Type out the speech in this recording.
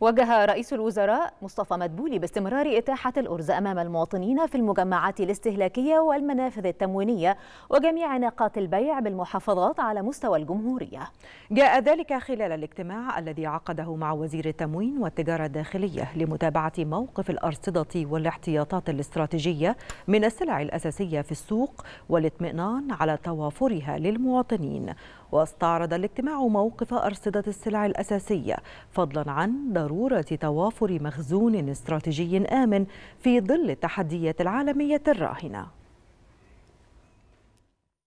وجه رئيس الوزراء مصطفى مدبولي باستمرار إتاحة الأرز أمام المواطنين في المجمعات الاستهلاكية والمنافذ التموينية وجميع نقاط البيع بالمحافظات على مستوى الجمهورية جاء ذلك خلال الاجتماع الذي عقده مع وزير التموين والتجارة الداخلية لمتابعة موقف الأرصدة والاحتياطات الاستراتيجية من السلع الأساسية في السوق والاطمئنان على توافرها للمواطنين واستعرض الاجتماع موقف أرصدة السلع الأساسية فضلا عن ضروره توافر مخزون استراتيجي امن في ظل التحديات العالميه الراهنه